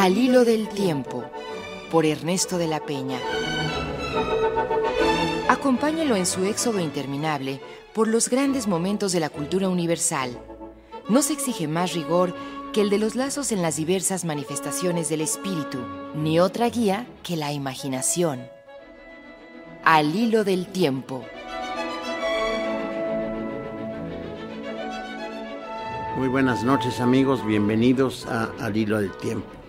Al hilo del tiempo, por Ernesto de la Peña. Acompáñalo en su éxodo interminable por los grandes momentos de la cultura universal. No se exige más rigor que el de los lazos en las diversas manifestaciones del espíritu, ni otra guía que la imaginación. Al hilo del tiempo. Muy buenas noches amigos, bienvenidos a Al hilo del tiempo.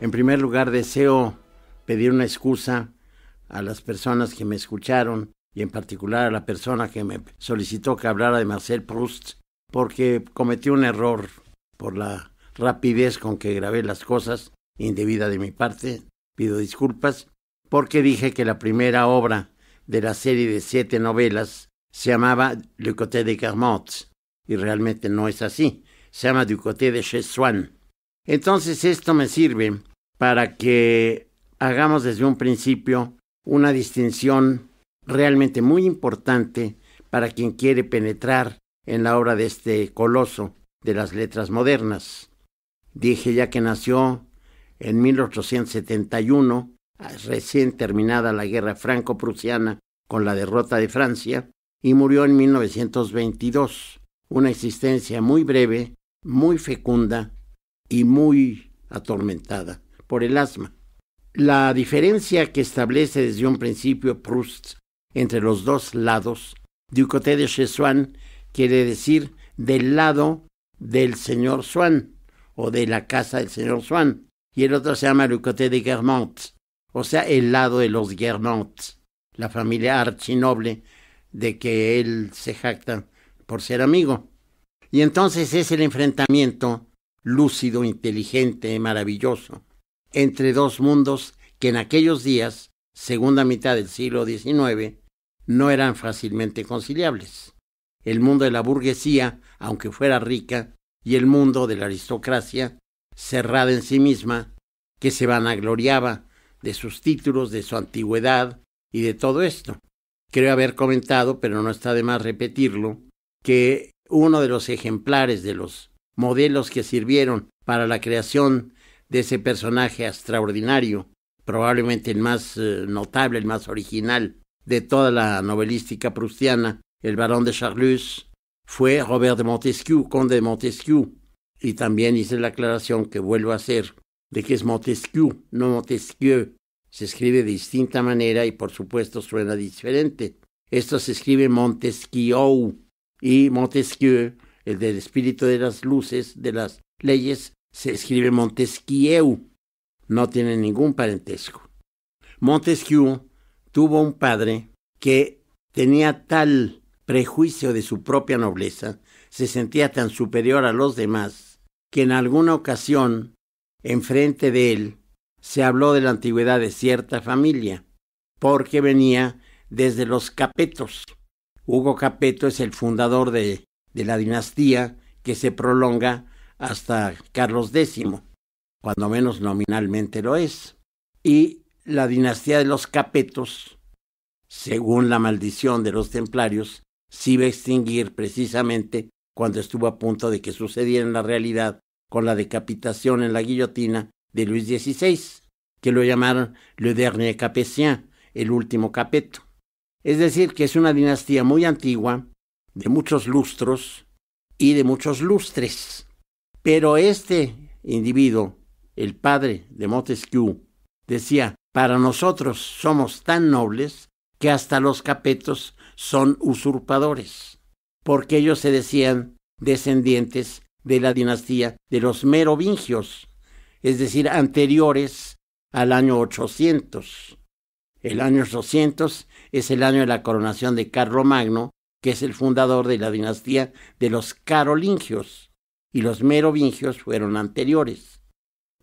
En primer lugar, deseo pedir una excusa a las personas que me escucharon y en particular a la persona que me solicitó que hablara de Marcel Proust, porque cometí un error por la rapidez con que grabé las cosas, indebida de mi parte. Pido disculpas porque dije que la primera obra de la serie de siete novelas se llamaba Le Côté de Carmont, y realmente no es así, se llama Du Côté de swann Entonces esto me sirve para que hagamos desde un principio una distinción realmente muy importante para quien quiere penetrar en la obra de este coloso de las letras modernas. Dije ya que nació en 1871, recién terminada la guerra franco-prusiana con la derrota de Francia, y murió en 1922, una existencia muy breve, muy fecunda y muy atormentada por el asma. La diferencia que establece desde un principio Proust entre los dos lados, du de chez quiere decir del lado del señor Swann o de la casa del señor Swann, y el otro se llama Ducoté de Guermont, o sea, el lado de los Guermantes, la familia archinoble de que él se jacta por ser amigo. Y entonces es el enfrentamiento lúcido, inteligente, maravilloso entre dos mundos que en aquellos días, segunda mitad del siglo XIX, no eran fácilmente conciliables. El mundo de la burguesía, aunque fuera rica, y el mundo de la aristocracia, cerrada en sí misma, que se vanagloriaba de sus títulos, de su antigüedad y de todo esto. Creo haber comentado, pero no está de más repetirlo, que uno de los ejemplares de los modelos que sirvieron para la creación de ese personaje extraordinario, probablemente el más eh, notable, el más original de toda la novelística prusiana, el barón de Charlus, fue Robert de Montesquieu, conde de Montesquieu. Y también hice la aclaración que vuelvo a hacer de que es Montesquieu, no Montesquieu. Se escribe de distinta manera y por supuesto suena diferente. Esto se escribe Montesquieu y Montesquieu, el del espíritu de las luces, de las leyes, se escribe Montesquieu, no tiene ningún parentesco. Montesquieu tuvo un padre que tenía tal prejuicio de su propia nobleza, se sentía tan superior a los demás, que en alguna ocasión, enfrente de él, se habló de la antigüedad de cierta familia, porque venía desde los Capetos. Hugo Capeto es el fundador de, de la dinastía que se prolonga hasta Carlos X, cuando menos nominalmente lo es. Y la dinastía de los Capetos, según la maldición de los templarios, se iba a extinguir precisamente cuando estuvo a punto de que sucediera en la realidad con la decapitación en la guillotina de Luis XVI, que lo llamaron Le Dernier Capetien, el último capeto. Es decir, que es una dinastía muy antigua, de muchos lustros y de muchos lustres. Pero este individuo, el padre de Montesquieu, decía, para nosotros somos tan nobles que hasta los capetos son usurpadores, porque ellos se decían descendientes de la dinastía de los merovingios, es decir, anteriores al año 800. El año 800 es el año de la coronación de Carlomagno, que es el fundador de la dinastía de los carolingios y los merovingios fueron anteriores.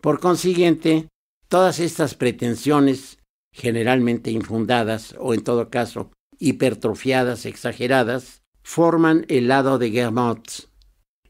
Por consiguiente, todas estas pretensiones, generalmente infundadas o en todo caso hipertrofiadas, exageradas, forman el lado de Germont,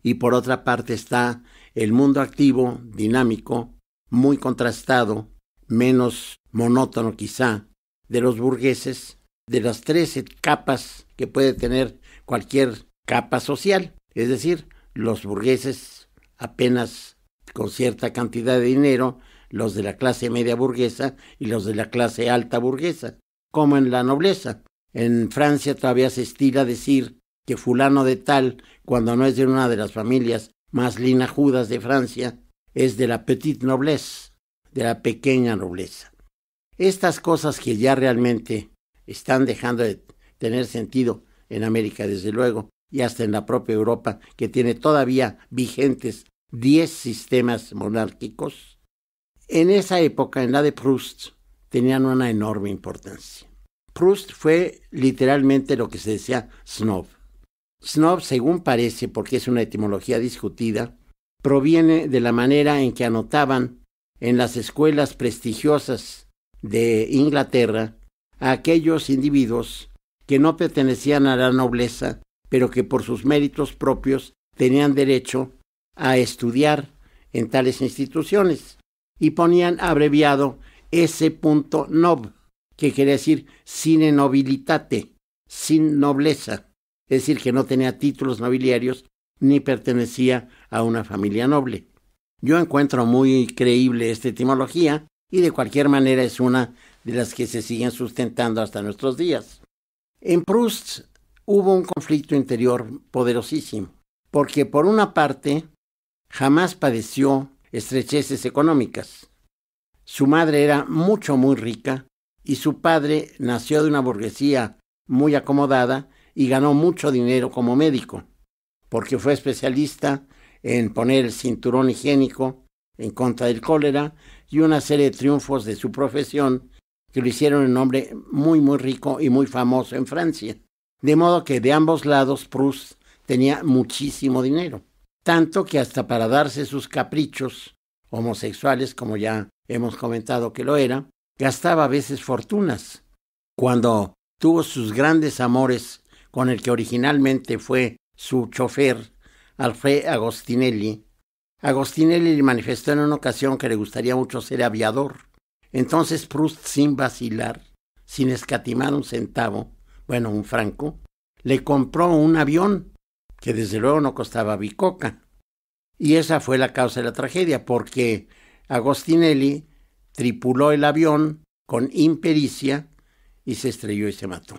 Y por otra parte está el mundo activo, dinámico, muy contrastado, menos monótono quizá, de los burgueses, de las trece capas que puede tener cualquier capa social, es decir, los burgueses apenas con cierta cantidad de dinero, los de la clase media burguesa y los de la clase alta burguesa, como en la nobleza. En Francia todavía se estila decir que fulano de tal, cuando no es de una de las familias más linajudas de Francia, es de la petite noblesse, de la pequeña nobleza. Estas cosas que ya realmente están dejando de tener sentido en América, desde luego, y hasta en la propia Europa, que tiene todavía vigentes diez sistemas monárquicos, en esa época, en la de Proust, tenían una enorme importancia. Proust fue literalmente lo que se decía snob. Snob, según parece, porque es una etimología discutida, proviene de la manera en que anotaban en las escuelas prestigiosas de Inglaterra a aquellos individuos que no pertenecían a la nobleza pero que por sus méritos propios tenían derecho a estudiar en tales instituciones y ponían abreviado ese nob, que quería decir sine nobilitate, sin nobleza, es decir, que no tenía títulos nobiliarios ni pertenecía a una familia noble. Yo encuentro muy creíble esta etimología y de cualquier manera es una de las que se siguen sustentando hasta nuestros días. En Proust hubo un conflicto interior poderosísimo, porque por una parte jamás padeció estrecheces económicas. Su madre era mucho, muy rica y su padre nació de una burguesía muy acomodada y ganó mucho dinero como médico, porque fue especialista en poner el cinturón higiénico en contra del cólera y una serie de triunfos de su profesión que lo hicieron un hombre muy, muy rico y muy famoso en Francia. De modo que de ambos lados Proust tenía muchísimo dinero, tanto que hasta para darse sus caprichos homosexuales, como ya hemos comentado que lo era, gastaba a veces fortunas. Cuando tuvo sus grandes amores con el que originalmente fue su chofer, Alfred Agostinelli, Agostinelli le manifestó en una ocasión que le gustaría mucho ser aviador. Entonces Proust, sin vacilar, sin escatimar un centavo, bueno, un franco, le compró un avión que desde luego no costaba bicoca. Y esa fue la causa de la tragedia, porque Agostinelli tripuló el avión con impericia y se estrelló y se mató.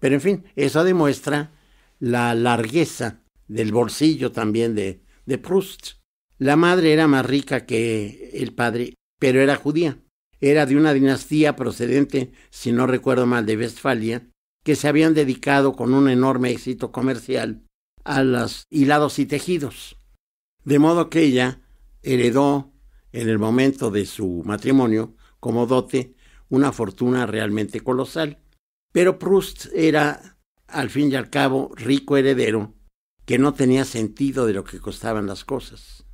Pero en fin, eso demuestra la largueza del bolsillo también de, de Proust. La madre era más rica que el padre, pero era judía. Era de una dinastía procedente, si no recuerdo mal, de Westfalia, que se habían dedicado con un enorme éxito comercial a los hilados y tejidos. De modo que ella heredó en el momento de su matrimonio como dote una fortuna realmente colosal. Pero Proust era, al fin y al cabo, rico heredero que no tenía sentido de lo que costaban las cosas.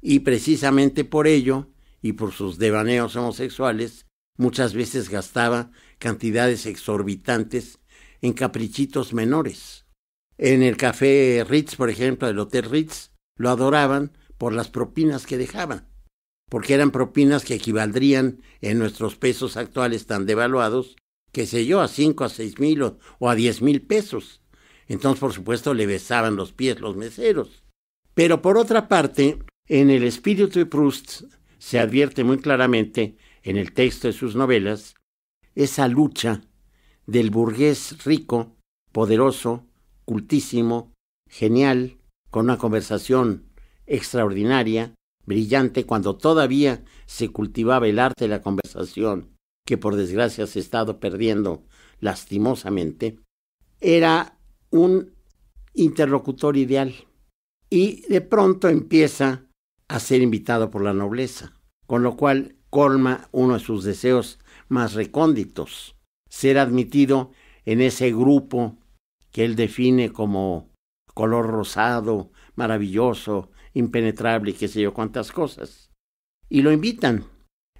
Y precisamente por ello, y por sus devaneos homosexuales, muchas veces gastaba cantidades exorbitantes en caprichitos menores. En el café Ritz, por ejemplo, del Hotel Ritz, lo adoraban por las propinas que dejaban, porque eran propinas que equivaldrían en nuestros pesos actuales tan devaluados, que sé yo, a 5, a seis mil o, a diez mil pesos. Entonces, por supuesto, le besaban los pies los meseros. Pero por otra parte, en el espíritu de Proust se advierte muy claramente, en el texto de sus novelas, esa lucha del burgués rico, poderoso, cultísimo, genial, con una conversación extraordinaria, brillante, cuando todavía se cultivaba el arte de la conversación, que por desgracia se ha estado perdiendo lastimosamente, era un interlocutor ideal. Y de pronto empieza a ser invitado por la nobleza, con lo cual colma uno de sus deseos más recónditos, ser admitido en ese grupo que él define como color rosado, maravilloso, impenetrable, qué sé yo, cuántas cosas. Y lo invitan.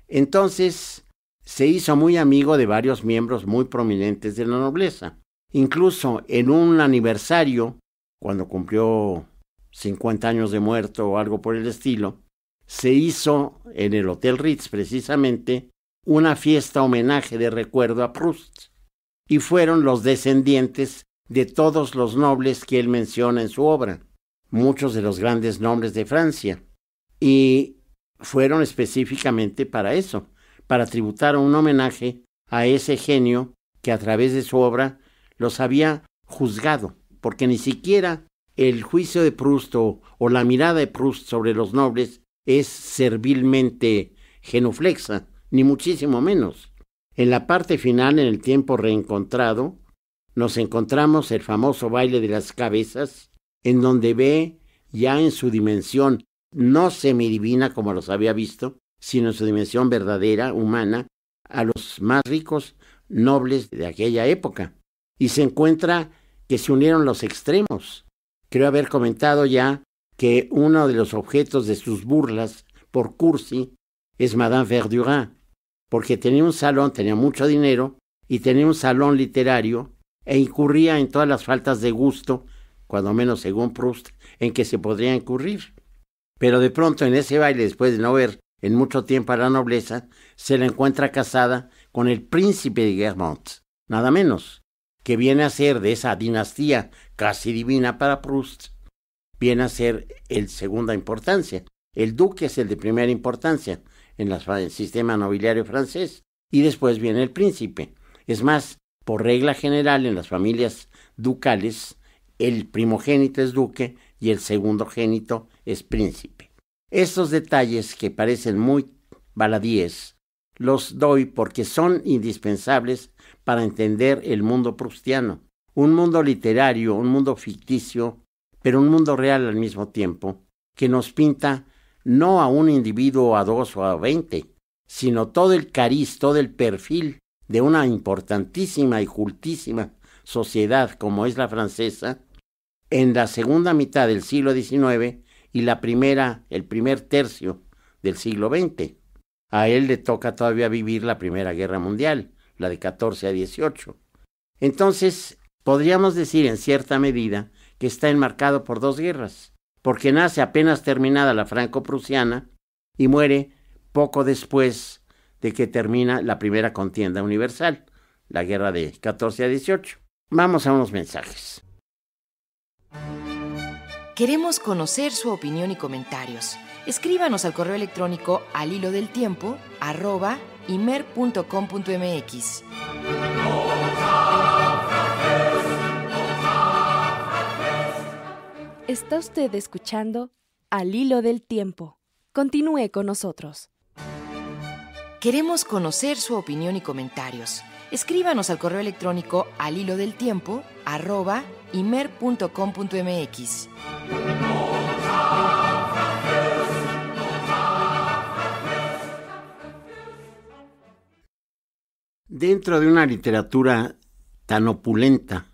Entonces se hizo muy amigo de varios miembros muy prominentes de la nobleza. Incluso en un aniversario, cuando cumplió 50 años de muerto o algo por el estilo, se hizo en el Hotel Ritz precisamente una fiesta homenaje de recuerdo a Proust, y fueron los descendientes de todos los nobles que él menciona en su obra, muchos de los grandes nobles de Francia, y fueron específicamente para eso, para tributar un homenaje a ese genio que a través de su obra los había juzgado, porque ni siquiera el juicio de Proust o, o la mirada de Proust sobre los nobles es servilmente genuflexa, ni muchísimo menos. En la parte final, en el tiempo reencontrado, nos encontramos el famoso baile de las cabezas, en donde ve ya en su dimensión no semidivina como los había visto, sino en su dimensión verdadera, humana, a los más ricos nobles de aquella época. Y se encuentra que se unieron los extremos. Creo haber comentado ya que uno de los objetos de sus burlas por Cursi es Madame Verdurin, porque tenía un salón, tenía mucho dinero y tenía un salón literario e incurría en todas las faltas de gusto, cuando menos según Proust, en que se podría incurrir. Pero de pronto en ese baile, después de no ver en mucho tiempo a la nobleza, se la encuentra casada con el príncipe de Guermont, nada menos, que viene a ser de esa dinastía casi divina para Proust, viene a ser el segunda importancia. El duque es el de primera importancia, en el sistema nobiliario francés, y después viene el príncipe. Es más, por regla general en las familias ducales, el primogénito es duque y el segundo génito es príncipe. Estos detalles que parecen muy baladíes los doy porque son indispensables para entender el mundo prustiano, un mundo literario, un mundo ficticio, pero un mundo real al mismo tiempo, que nos pinta no a un individuo, a dos o a veinte, sino todo el cariz, todo el perfil de una importantísima y cultísima sociedad como es la francesa, en la segunda mitad del siglo XIX y la primera, el primer tercio del siglo XX. A él le toca todavía vivir la Primera Guerra Mundial, la de 14 a 18. Entonces, podríamos decir en cierta medida que está enmarcado por dos guerras, porque nace apenas terminada la franco-prusiana y muere poco después de que termina la primera contienda universal, la guerra de 14 a 18. Vamos a unos mensajes. Queremos conocer su opinión y comentarios. Escríbanos al correo electrónico al hilo del tiempo arroba Está usted escuchando Al Hilo del Tiempo. Continúe con nosotros. Queremos conocer su opinión y comentarios. Escríbanos al correo electrónico al hilo del tiempo arroba imer.com.mx. Dentro de una literatura tan opulenta,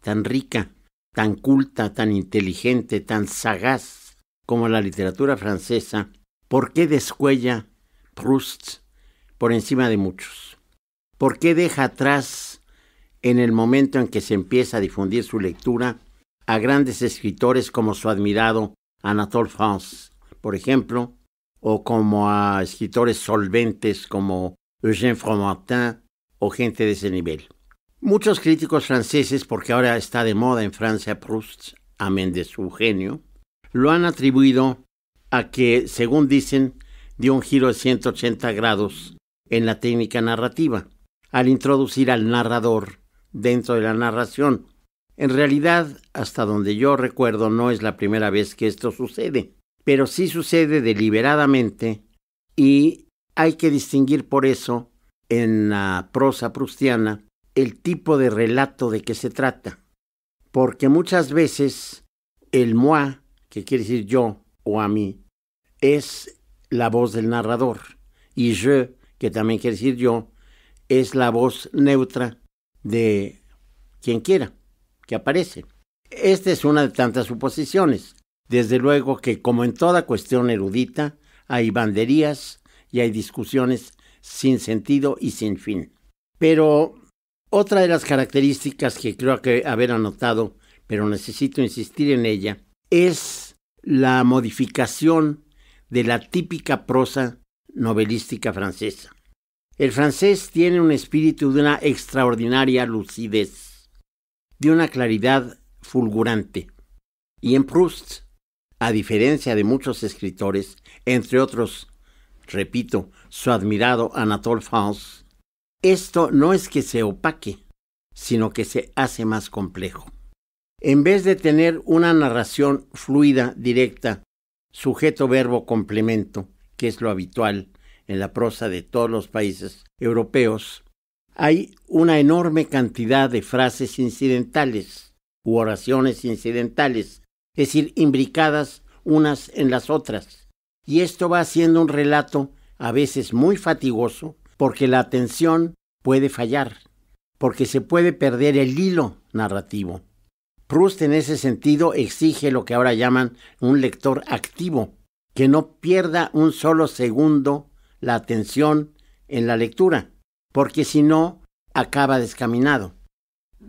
tan rica, tan culta, tan inteligente, tan sagaz como la literatura francesa, ¿por qué descuella Proust por encima de muchos? ¿Por qué deja atrás, en el momento en que se empieza a difundir su lectura, a grandes escritores como su admirado Anatole France, por ejemplo, o como a escritores solventes como Eugène Fromentin o gente de ese nivel? Muchos críticos franceses, porque ahora está de moda en Francia Proust, amén de su genio, lo han atribuido a que, según dicen, dio un giro de 180 grados en la técnica narrativa, al introducir al narrador dentro de la narración. En realidad, hasta donde yo recuerdo, no es la primera vez que esto sucede, pero sí sucede deliberadamente y hay que distinguir por eso en la prosa prustiana el tipo de relato de que se trata, porque muchas veces el moi, que quiere decir yo o a mí, es la voz del narrador, y je, que también quiere decir yo, es la voz neutra de quien quiera que aparece. Esta es una de tantas suposiciones. Desde luego que, como en toda cuestión erudita, hay banderías y hay discusiones sin sentido y sin fin. Pero otra de las características que creo que haber anotado, pero necesito insistir en ella, es la modificación de la típica prosa novelística francesa. El francés tiene un espíritu de una extraordinaria lucidez, de una claridad fulgurante. Y en Proust, a diferencia de muchos escritores, entre otros, repito, su admirado Anatole France, esto no es que se opaque, sino que se hace más complejo. En vez de tener una narración fluida, directa, sujeto-verbo-complemento, que es lo habitual en la prosa de todos los países europeos, hay una enorme cantidad de frases incidentales u oraciones incidentales, es decir, imbricadas unas en las otras. Y esto va haciendo un relato a veces muy fatigoso porque la atención puede fallar, porque se puede perder el hilo narrativo. Proust en ese sentido exige lo que ahora llaman un lector activo, que no pierda un solo segundo la atención en la lectura, porque si no, acaba descaminado.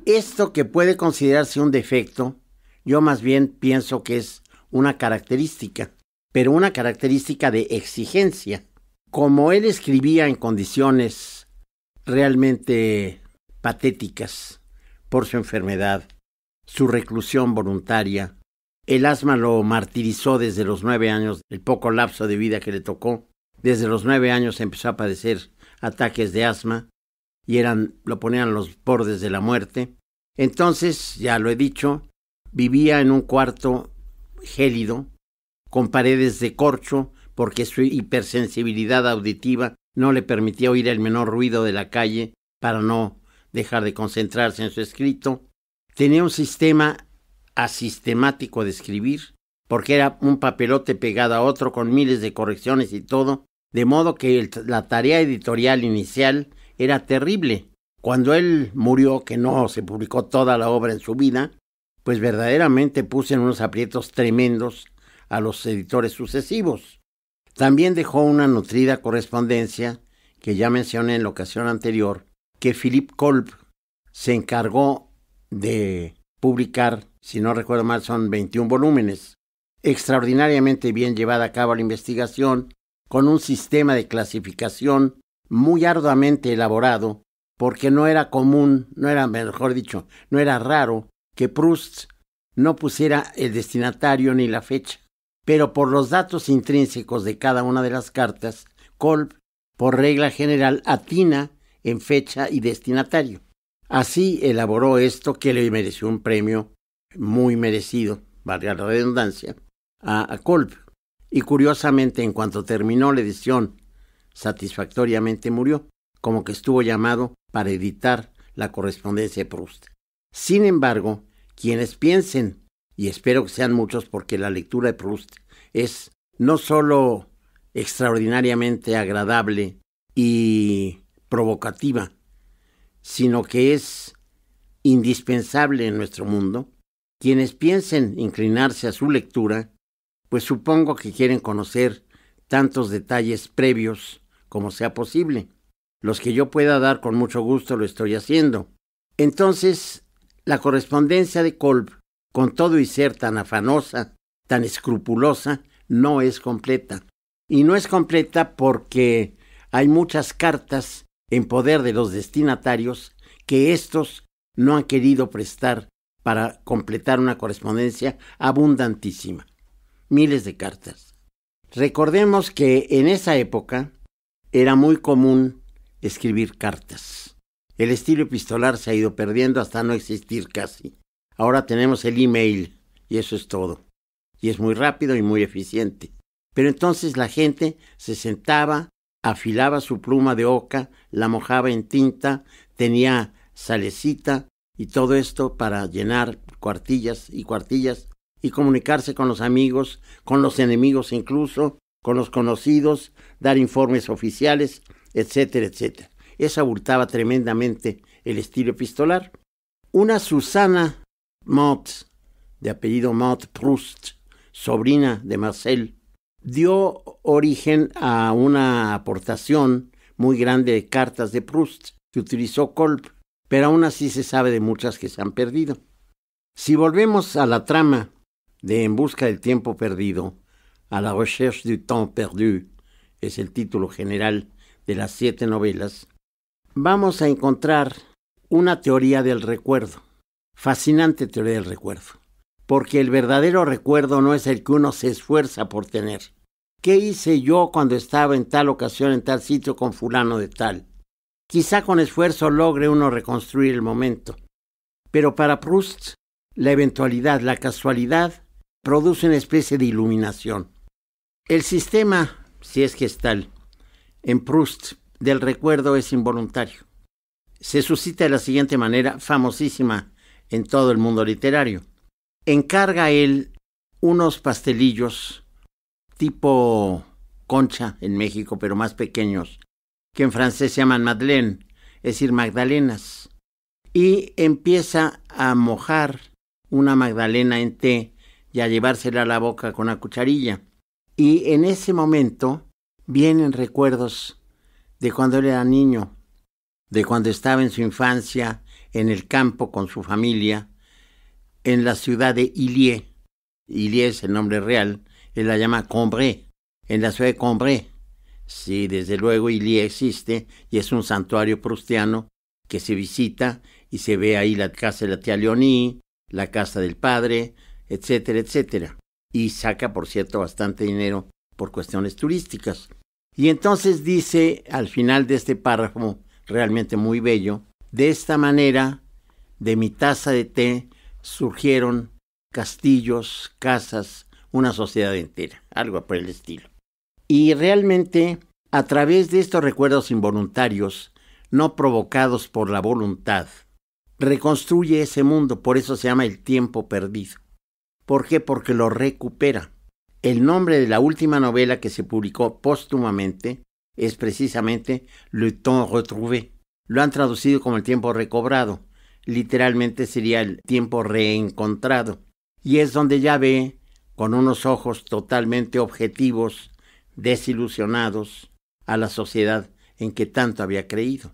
Esto que puede considerarse un defecto, yo más bien pienso que es una característica, pero una característica de exigencia. Como él escribía en condiciones realmente patéticas por su enfermedad, su reclusión voluntaria, el asma lo martirizó desde los nueve años, el poco lapso de vida que le tocó. Desde los nueve años empezó a padecer ataques de asma y eran, lo ponían los bordes de la muerte. Entonces, ya lo he dicho, vivía en un cuarto gélido, con paredes de corcho porque su hipersensibilidad auditiva no le permitía oír el menor ruido de la calle para no dejar de concentrarse en su escrito, tenía un sistema asistemático de escribir, porque era un papelote pegado a otro con miles de correcciones y todo, de modo que la tarea editorial inicial era terrible. Cuando él murió, que no se publicó toda la obra en su vida, pues verdaderamente puse en unos aprietos tremendos a los editores sucesivos. También dejó una nutrida correspondencia, que ya mencioné en la ocasión anterior, que Philip Kolb se encargó de publicar, si no recuerdo mal, son 21 volúmenes. Extraordinariamente bien llevada a cabo la investigación, con un sistema de clasificación muy arduamente elaborado, porque no era común, no era, mejor dicho, no era raro que Proust no pusiera el destinatario ni la fecha pero por los datos intrínsecos de cada una de las cartas, Kolb, por regla general, atina en fecha y destinatario. Así elaboró esto que le mereció un premio muy merecido, valga la redundancia, a, Kolb. Y curiosamente, en cuanto terminó la edición, satisfactoriamente murió, como que estuvo llamado para editar la correspondencia de Proust. Sin embargo, quienes piensen y espero que sean muchos porque la lectura de Proust es no solo extraordinariamente agradable y provocativa, sino que es indispensable en nuestro mundo. Quienes piensen inclinarse a su lectura, pues supongo que quieren conocer tantos detalles previos como sea posible. Los que yo pueda dar con mucho gusto lo estoy haciendo. Entonces, la correspondencia de Kolb con todo y ser tan afanosa, tan escrupulosa, no es completa. Y no es completa porque hay muchas cartas en poder de los destinatarios que estos no han querido prestar para completar una correspondencia abundantísima. Miles de cartas. Recordemos que en esa época era muy común escribir cartas. El estilo epistolar se ha ido perdiendo hasta no existir casi. Ahora tenemos el email y eso es todo. Y es muy rápido y muy eficiente. Pero entonces la gente se sentaba, afilaba su pluma de oca, la mojaba en tinta, tenía salecita y todo esto para llenar cuartillas y cuartillas y comunicarse con los amigos, con los enemigos incluso, con los conocidos, dar informes oficiales, etcétera, etcétera. Eso abultaba tremendamente el estilo epistolar. Una Susana Mott, de apellido Mott Proust, sobrina de Marcel, dio origen a una aportación muy grande de cartas de Proust que utilizó Kolb, pero aún así se sabe de muchas que se han perdido. Si volvemos a la trama de En busca del tiempo perdido, a la recherche du temps perdu, es el título general de las siete novelas, vamos a encontrar una teoría del recuerdo. Fascinante teoría del recuerdo. Porque el verdadero recuerdo no es el que uno se esfuerza por tener. ¿Qué hice yo cuando estaba en tal ocasión en tal sitio con fulano de tal? Quizá con esfuerzo logre uno reconstruir el momento. Pero para Proust, la eventualidad, la casualidad, produce una especie de iluminación. El sistema, si es que es tal, en Proust del recuerdo es involuntario. Se suscita de la siguiente manera, famosísima en todo el mundo literario. Encarga él unos pastelillos tipo concha en México, pero más pequeños, que en francés se llaman madeleine, es decir, magdalenas. Y empieza a mojar una magdalena en té y a llevársela a la boca con una cucharilla. Y en ese momento vienen recuerdos de cuando él era niño, de cuando estaba en su infancia, en el campo con su familia, en la ciudad de Illier. Illier es el nombre real, él la llama Combré, en la ciudad de Combré. Sí, desde luego Illier existe y es un santuario prustiano que se visita y se ve ahí la casa de la tía Leonie, la casa del padre, etcétera, etcétera. Y saca, por cierto, bastante dinero por cuestiones turísticas. Y entonces dice al final de este párrafo, realmente muy bello, de esta manera, de mi taza de té surgieron castillos, casas, una sociedad entera, algo por el estilo. Y realmente, a través de estos recuerdos involuntarios, no provocados por la voluntad, reconstruye ese mundo, por eso se llama el tiempo perdido. ¿Por qué? Porque lo recupera. El nombre de la última novela que se publicó póstumamente es precisamente Le Temps Retrouvé, lo han traducido como el tiempo recobrado, literalmente sería el tiempo reencontrado, y es donde ya ve, con unos ojos totalmente objetivos, desilusionados, a la sociedad en que tanto había creído.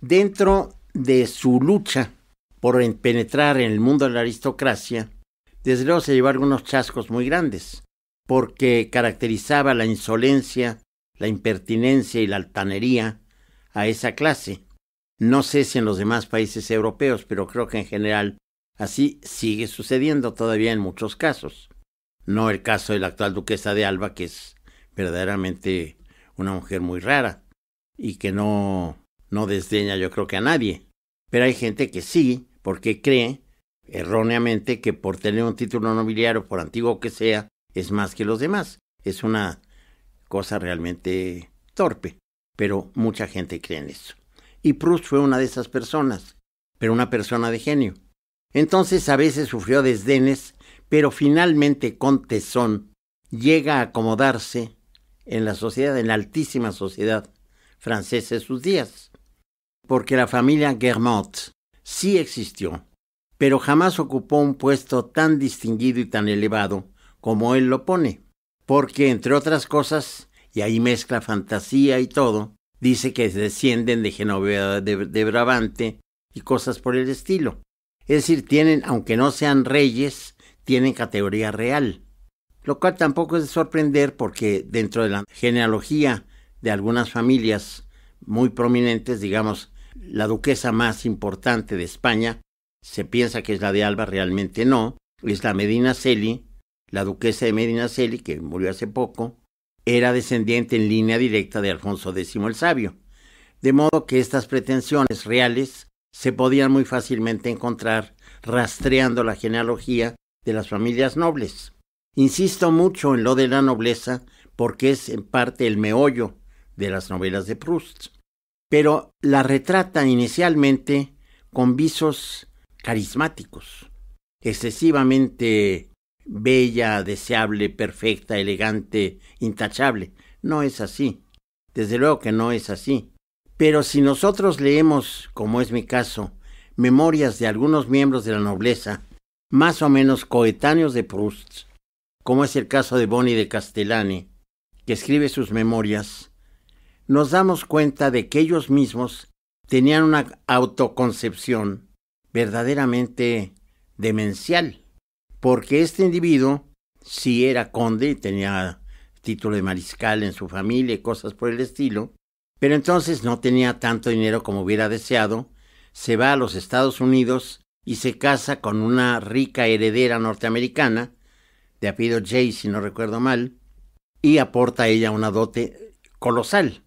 Dentro de su lucha por penetrar en el mundo de la aristocracia, desde luego se llevó algunos chascos muy grandes, porque caracterizaba la insolencia, la impertinencia y la altanería a esa clase. No sé si en los demás países europeos, pero creo que en general así sigue sucediendo todavía en muchos casos. No el caso de la actual duquesa de Alba, que es verdaderamente una mujer muy rara y que no, no desdeña yo creo que a nadie. Pero hay gente que sí, porque cree erróneamente que por tener un título nobiliario, por antiguo que sea, es más que los demás. Es una cosa realmente torpe pero mucha gente cree en eso. Y Proust fue una de esas personas, pero una persona de genio. Entonces a veces sufrió desdenes, pero finalmente con tesón llega a acomodarse en la sociedad, en la altísima sociedad francesa de sus días. Porque la familia Guermont sí existió, pero jamás ocupó un puesto tan distinguido y tan elevado como él lo pone. Porque, entre otras cosas, y ahí mezcla fantasía y todo, dice que descienden de Genoveva de, Brabante y cosas por el estilo. Es decir, tienen, aunque no sean reyes, tienen categoría real. Lo cual tampoco es de sorprender porque dentro de la genealogía de algunas familias muy prominentes, digamos, la duquesa más importante de España, se piensa que es la de Alba, realmente no, es la Medina Celi, la duquesa de Medina Celi, que murió hace poco, era descendiente en línea directa de Alfonso X el Sabio, de modo que estas pretensiones reales se podían muy fácilmente encontrar rastreando la genealogía de las familias nobles. Insisto mucho en lo de la nobleza porque es en parte el meollo de las novelas de Proust, pero la retrata inicialmente con visos carismáticos, excesivamente bella, deseable, perfecta, elegante, intachable. No es así. Desde luego que no es así. Pero si nosotros leemos, como es mi caso, memorias de algunos miembros de la nobleza, más o menos coetáneos de Proust, como es el caso de Boni de Castellani, que escribe sus memorias, nos damos cuenta de que ellos mismos tenían una autoconcepción verdaderamente demencial porque este individuo si era conde, tenía título de mariscal en su familia y cosas por el estilo, pero entonces no tenía tanto dinero como hubiera deseado, se va a los Estados Unidos y se casa con una rica heredera norteamericana, de apellido Jay si no recuerdo mal, y aporta a ella una dote colosal.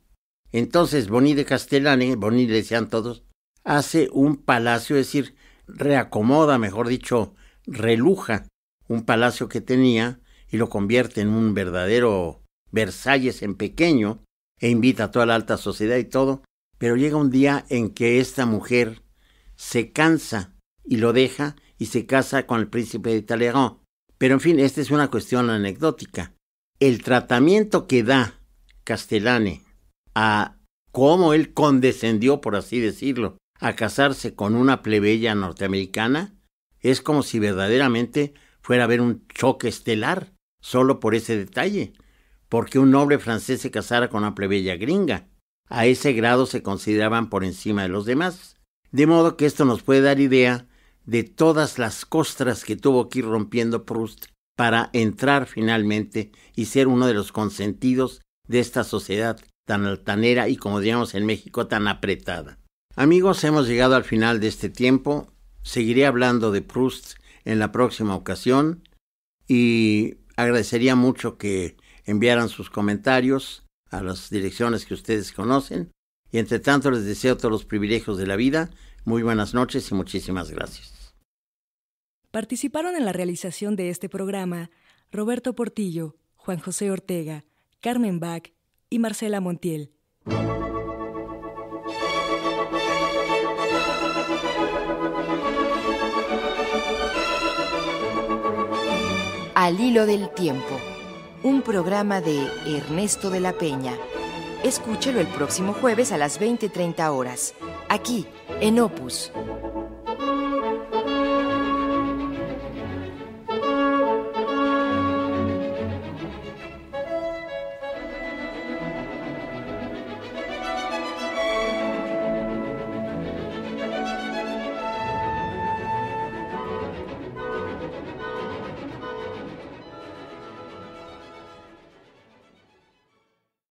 Entonces Bonnie de Castellane, Boni le decían todos, hace un palacio, es decir, reacomoda, mejor dicho, reluja un palacio que tenía y lo convierte en un verdadero Versalles en pequeño e invita a toda la alta sociedad y todo, pero llega un día en que esta mujer se cansa y lo deja y se casa con el príncipe de Talleyrand. Pero en fin, esta es una cuestión anecdótica. El tratamiento que da Castellane a cómo él condescendió, por así decirlo, a casarse con una plebeya norteamericana, es como si verdaderamente fuera a haber un choque estelar, solo por ese detalle, porque un noble francés se casara con una plebeya gringa. A ese grado se consideraban por encima de los demás. De modo que esto nos puede dar idea de todas las costras que tuvo que ir rompiendo Proust para entrar finalmente y ser uno de los consentidos de esta sociedad tan altanera y como diríamos en México tan apretada. Amigos, hemos llegado al final de este tiempo. Seguiré hablando de Proust en la próxima ocasión y agradecería mucho que enviaran sus comentarios a las direcciones que ustedes conocen. Y entre tanto les deseo todos los privilegios de la vida. Muy buenas noches y muchísimas gracias. Participaron en la realización de este programa Roberto Portillo, Juan José Ortega, Carmen Bach y Marcela Montiel. Al Hilo del Tiempo, un programa de Ernesto de la Peña. Escúchelo el próximo jueves a las 20.30 horas, aquí, en Opus